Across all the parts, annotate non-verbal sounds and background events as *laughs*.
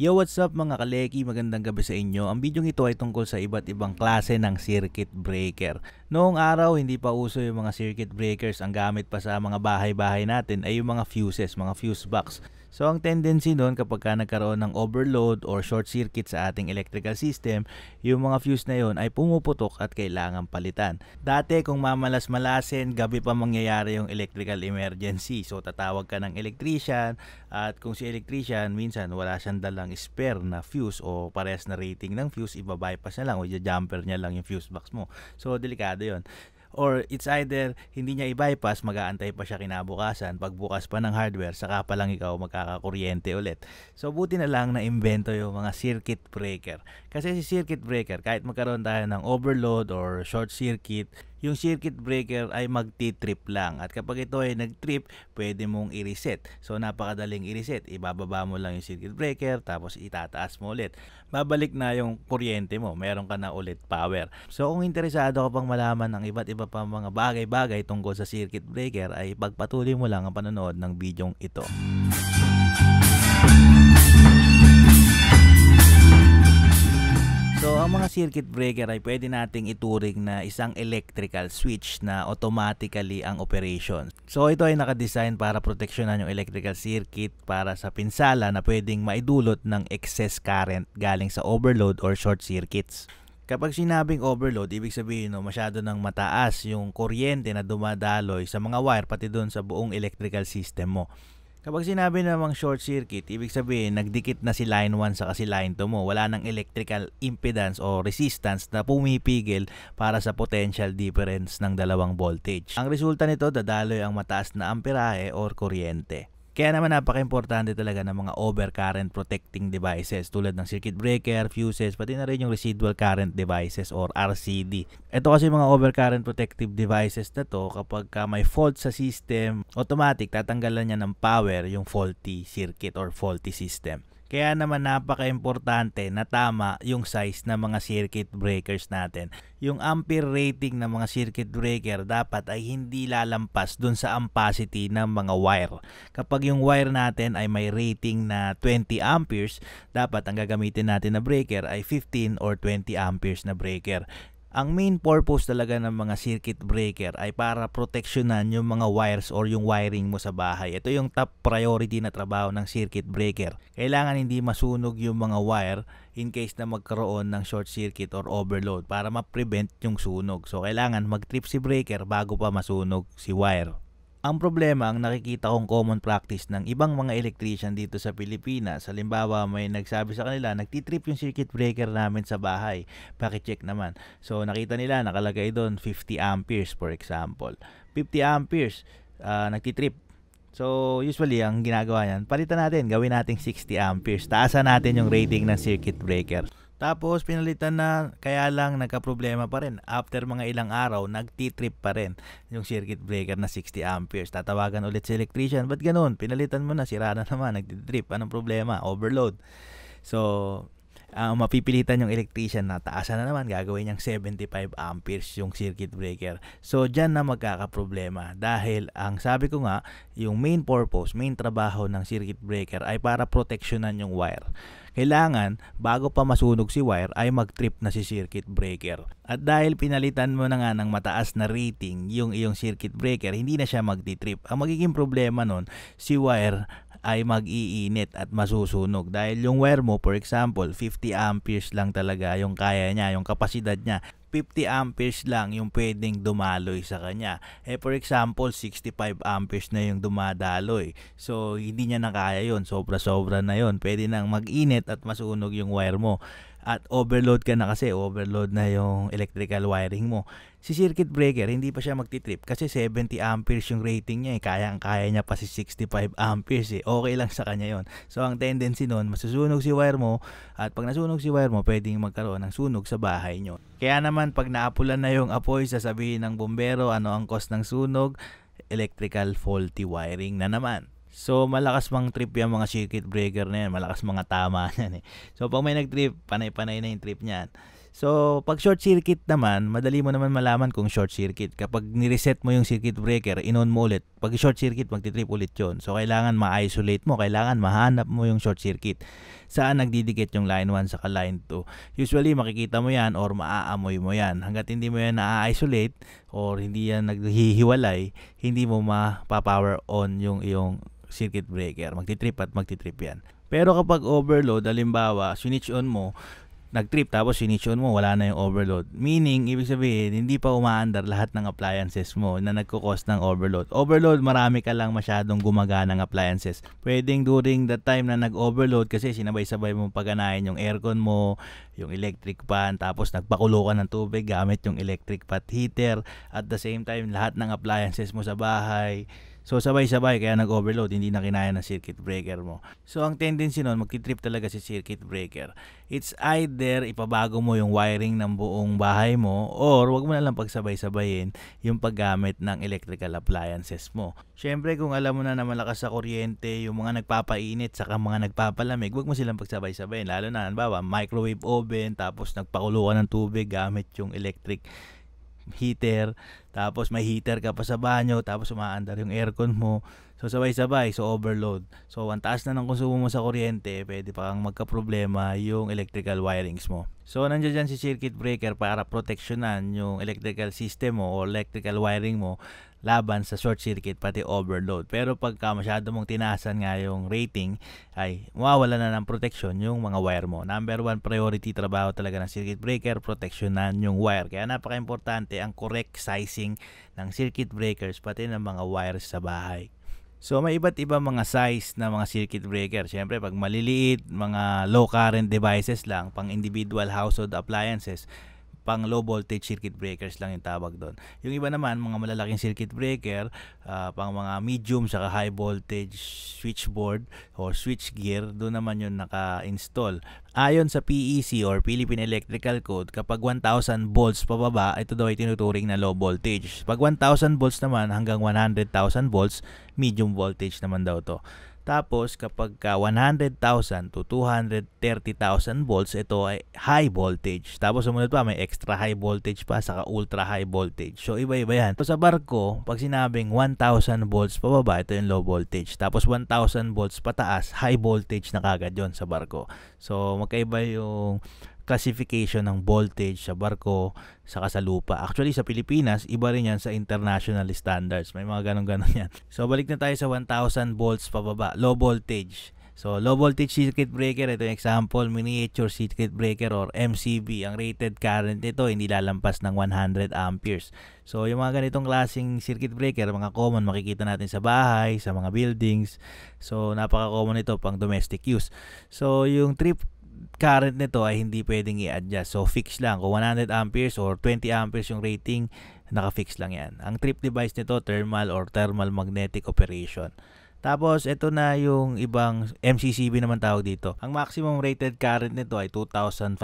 Yo, what's up mga kaleki? Magandang gabi sa inyo. Ang video ito ay tungkol sa iba't ibang klase ng circuit breaker. Noong araw, hindi pa uso yung mga circuit breakers. Ang gamit pa sa mga bahay-bahay natin ay yung mga fuses, mga fuse box. So ang tendency noon kapag ka nagkaroon ng overload or short circuit sa ating electrical system, yung mga fuse na yon ay pumuputok at kailangan palitan. Dati kung mamalas-malasin, gabi pa mangyayari yung electrical emergency. So tatawag ka ng electrician at kung si electrician minsan wala siyang dalang spare na fuse o parehas na rating ng fuse, ibabypass na lang o jumper niya lang yung fuse box mo. So delikado yon or it's either hindi niya i-bypass, mag-aantay pa siya kinabukasan, pagbukas pa ng hardware, saka pa lang ikaw magkakakuryente ulit. So buti na lang na imbento yung mga circuit breaker. Kasi si circuit breaker, kahit magkaroon tayo ng overload or short circuit, yung circuit breaker ay magti-trip lang. At kapag ito ay nag-trip, pwede mong i-reset. So napakadaling i-reset. Ibababa mo lang yung circuit breaker tapos itataas mo ulit. Babalik na yung kuryente mo. Meron ka na ulit power. So kung interesado ka pang malaman ng iba't iba pang mga bagay-bagay tungkol sa circuit breaker ay pagpatuloy mo lang ang panonood ng videong ito. Music ang mga circuit breaker ay pwede nating ituring na isang electrical switch na automatically ang operation. So ito ay nakadesign para proteksyonan yung electrical circuit para sa pinsala na pwedeng maidulot ng excess current galing sa overload or short circuits. Kapag sinabing overload, ibig sabihin no, masyado nang mataas yung kuryente na dumadaloy sa mga wire pati doon sa buong electrical system mo. Kapag sinabi namang short circuit, ibig sabihin nagdikit na si line 1 sa kasi line 2 mo. Wala nang electrical impedance o resistance na pumipigil para sa potential difference ng dalawang voltage. Ang resulta nito, dadaloy ang mataas na amperahe or kuryente. Kaya naman napaka-importante talaga ng mga overcurrent protecting devices tulad ng circuit breaker, fuses, pati na rin yung residual current devices or RCD. Ito kasi yung mga overcurrent protective devices na to, kapag may fault sa system, automatic tatanggalan niya ng power yung faulty circuit or faulty system. Kaya naman napaka-importante na tama yung size ng mga circuit breakers natin. Yung ampere rating ng mga circuit breaker dapat ay hindi lalampas dun sa ampacity ng mga wire. Kapag yung wire natin ay may rating na 20 amperes, dapat ang gagamitin natin na breaker ay 15 or 20 amperes na breaker. Ang main purpose talaga ng mga circuit breaker ay para proteksyonan yung mga wires or yung wiring mo sa bahay. Ito yung top priority na trabaho ng circuit breaker. Kailangan hindi masunog yung mga wire in case na magkaroon ng short circuit or overload para ma-prevent yung sunog. So kailangan mag-trip si breaker bago pa masunog si wire. Ang problema ang nakikita kong common practice ng ibang mga electrician dito sa Pilipinas. Halimbawa may nagsabi sa kanila nagtitrip yung circuit breaker namin sa bahay. Pakicheck naman. So nakita nila nakalagay doon 50 amperes for example. 50 amperes uh, nagtitrip. So usually ang ginagawa niyan palitan natin gawin nating 60 amperes. Taasan natin yung rating ng circuit breaker. Tapos pinalitan na kaya lang nagka-problema pa rin. After mga ilang araw, nagtitrip pa rin yung circuit breaker na 60 amperes. Tatawagan ulit si electrician. Ba't ganun? Pinalitan mo na, sira na naman, nagtitrip. Anong problema? Overload. So, uh, mapipilitan yung electrician na taasan na naman gagawin niyang 75 amperes yung circuit breaker. So diyan na magkakaproblema dahil ang sabi ko nga yung main purpose, main trabaho ng circuit breaker ay para proteksyonan yung wire. Kailangan bago pa masunog si wire ay mag-trip na si circuit breaker. At dahil pinalitan mo na nga ng mataas na rating yung iyong circuit breaker, hindi na siya magti-trip. Ang magiging problema nun, si wire ay mag-iinit at masusunog dahil yung wire mo for example 50 amperes lang talaga yung kaya niya yung kapasidad niya 50 amperes lang yung pwedeng dumaloy sa kanya. Eh for example, 65 amperes na yung dumadaloy. So hindi niya na kaya yun. Sobra-sobra na yun. Pwede nang mag-init at masunog yung wire mo at overload ka na kasi, overload na yung electrical wiring mo. Si circuit breaker, hindi pa siya magtitrip kasi 70 amperes yung rating niya eh. Kaya ang kaya niya pa si 65 amperes eh. Okay lang sa kanya yon So ang tendency nun, masusunog si wire mo at pag nasunog si wire mo, pwedeng magkaroon ng sunog sa bahay nyo. Kaya naman pag naapulan na yung apoy, sasabihin ng bombero ano ang cost ng sunog, electrical faulty wiring na naman. So, malakas mang trip yung mga circuit breaker na yan. Malakas mga tama *laughs* yan eh. So, pag may nag-trip, panay-panay na yung trip niyan. So, pag short circuit naman, madali mo naman malaman kung short circuit. Kapag ni-reset mo yung circuit breaker, inon mo ulit. Pag short circuit, magti-trip ulit yon. So, kailangan ma-isolate mo. Kailangan mahanap mo yung short circuit. Saan nagdidikit yung line 1 sa line 2. Usually, makikita mo yan or maaamoy mo yan. Hanggat hindi mo yan na-isolate or hindi yan naghihiwalay, hindi mo mapapower on yung iyong circuit breaker. Magti-trip at magti-trip yan. Pero kapag overload, halimbawa, switch on mo, nag-trip tapos switch on mo, wala na yung overload. Meaning, ibig sabihin, hindi pa umaandar lahat ng appliances mo na nagkukos ng overload. Overload, marami ka lang masyadong gumagana ng appliances. Pwedeng during the time na nag-overload kasi sinabay-sabay mo paganahin yung aircon mo, yung electric pan, tapos nagpakulo ka ng tubig gamit yung electric pot heater. At the same time, lahat ng appliances mo sa bahay, So sabay-sabay kaya nag-overload, hindi na kinaya ng circuit breaker mo. So ang tendency nun, magti-trip talaga si circuit breaker. It's either ipabago mo yung wiring ng buong bahay mo or wag mo na lang pagsabay-sabayin yung paggamit ng electrical appliances mo. Siyempre kung alam mo na na malakas sa kuryente, yung mga nagpapainit saka mga nagpapalamig, wag mo silang pagsabay-sabayin. Lalo na, halimbawa, microwave oven, tapos nagpakulo ka ng tubig gamit yung electric heater, tapos may heater ka pa sa banyo, tapos umaandar yung aircon mo, So sabay-sabay, so overload. So ang taas na ng konsumo mo sa kuryente, pwede pa kang magka-problema yung electrical wirings mo. So nandiyan dyan si circuit breaker para proteksyonan yung electrical system mo o electrical wiring mo laban sa short circuit pati overload. Pero pagka masyado mong tinasan nga yung rating ay mawawala na ng protection yung mga wire mo. Number one priority trabaho talaga ng circuit breaker, proteksyonan yung wire. Kaya napaka-importante ang correct sizing ng circuit breakers pati ng mga wires sa bahay. So may iba't iba mga size na mga circuit breaker. Siyempre pag maliliit, mga low current devices lang, pang individual household appliances, pang low voltage circuit breakers lang yung tawag doon. Yung iba naman, mga malalaking circuit breaker, uh, pang mga medium saka high voltage switchboard or switch gear, doon naman yun naka-install. Ayon sa PEC or Philippine Electrical Code, kapag 1,000 volts pababa, ito daw ay tinuturing na low voltage. Pag 1,000 volts naman hanggang 100,000 volts, medium voltage naman daw to. Tapos kapag 100,000 to 230,000 volts, ito ay high voltage. Tapos sumunod pa, may extra high voltage pa, saka ultra high voltage. So iba-iba yan. So sa barko, pag sinabing 1,000 volts pababa, ito yung low voltage. Tapos 1,000 volts pataas, high voltage na kagad yon sa barko. So magkaiba yung classification ng voltage sa barko sa kasalupa. Actually sa Pilipinas, iba rin yan sa international standards. May mga ganong-ganon yan. So balik na tayo sa 1000 volts pababa, low voltage. So, low voltage circuit breaker, ito yung example, miniature circuit breaker or MCB. Ang rated current nito hindi lalampas ng 100 amperes. So, yung mga ganitong klaseng circuit breaker, mga common, makikita natin sa bahay, sa mga buildings. So, napaka-common ito pang domestic use. So, yung trip current nito ay hindi pwedeng i-adjust. So fix lang kung 100 amperes or 20 amperes yung rating, naka-fix lang 'yan. Ang trip device nito thermal or thermal magnetic operation. Tapos ito na yung ibang MCCB naman tawag dito. Ang maximum rated current nito ay 2500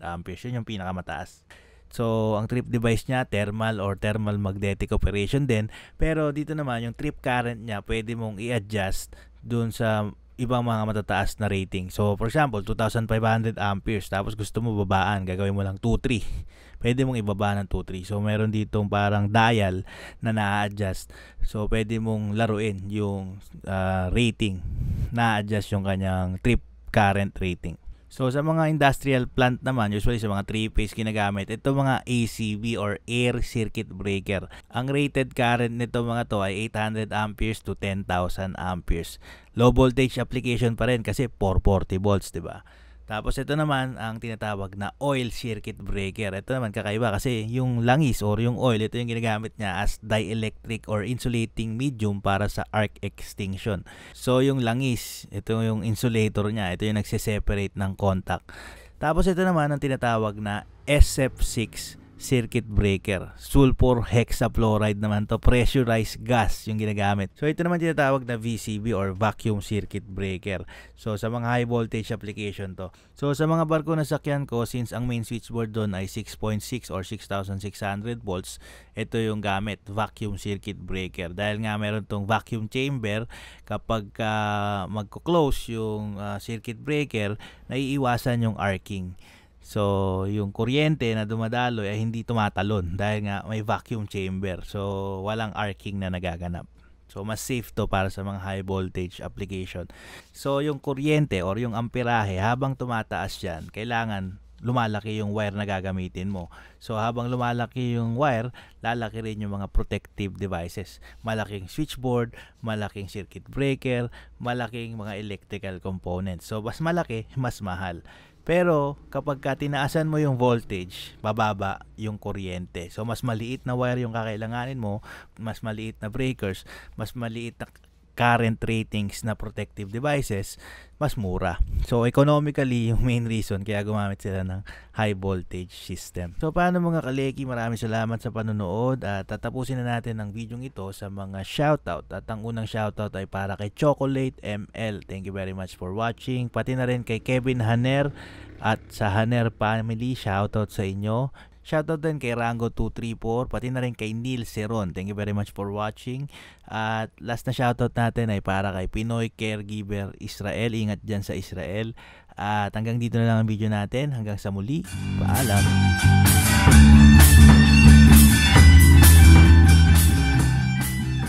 amperes. Yun yung pinakamataas. So, ang trip device niya, thermal or thermal magnetic operation din. Pero dito naman, yung trip current niya, pwede mong i-adjust dun sa ibang mga matataas na rating. So, for example, 2,500 amperes. Tapos gusto mo babaan, gagawin mo lang 2,3. *laughs* Pwede mong ibaba ng 2,3. So, meron ditong parang dial na na-adjust. So, pwede mong laruin yung uh, rating. Na-adjust yung kanyang trip current rating. So sa mga industrial plant naman, usually sa mga three-phase ginagamit, ito mga ACB or air circuit breaker. Ang rated current nito mga to ay 800 amperes to 10,000 amperes. Low voltage application pa rin kasi 440 volts, 'di ba? Tapos ito naman ang tinatawag na oil circuit breaker. Ito naman kakaiba kasi yung langis or yung oil, ito yung ginagamit niya as dielectric or insulating medium para sa arc extinction. So yung langis, ito yung insulator niya. Ito yung nagse-separate ng contact. Tapos ito naman ang tinatawag na SF6 circuit breaker. Sulfur hexafluoride naman to, pressurized gas yung ginagamit. So ito naman tinatawag na VCB or vacuum circuit breaker. So sa mga high voltage application to. So sa mga barko na sakyan ko, since ang main switchboard doon ay 6.6 or 6,600 volts, ito yung gamit, vacuum circuit breaker. Dahil nga meron tong vacuum chamber, kapag uh, magko-close yung uh, circuit breaker, naiiwasan yung arcing. So, yung kuryente na dumadaloy ay hindi tumatalon *laughs* dahil nga may vacuum chamber. So, walang arcing na nagaganap. So, mas safe to para sa mga high voltage application. So, yung kuryente or yung amperahe, habang tumataas yan, kailangan lumalaki yung wire na gagamitin mo. So, habang lumalaki yung wire, lalaki rin yung mga protective devices. Malaking switchboard, malaking circuit breaker, malaking mga electrical components. So, mas malaki, mas mahal. Pero kapag ka tinaasan mo yung voltage, bababa yung kuryente. So mas maliit na wire yung kakailanganin mo, mas maliit na breakers, mas maliit na current ratings na protective devices, mas mura. So, economically, yung main reason kaya gumamit sila ng high voltage system. So, paano mga kaleki, maraming salamat sa panonood at tatapusin na natin ang video ito sa mga shoutout. At ang unang shoutout ay para kay Chocolate ML. Thank you very much for watching. Pati na rin kay Kevin Haner at sa Haner Family, shoutout sa inyo. Shoutout din kay Rango234, pati na rin kay Neil Seron. Thank you very much for watching. At last na shoutout natin ay para kay Pinoy Caregiver Israel. Ingat dyan sa Israel. At hanggang dito na lang ang video natin. Hanggang sa muli. Paalam.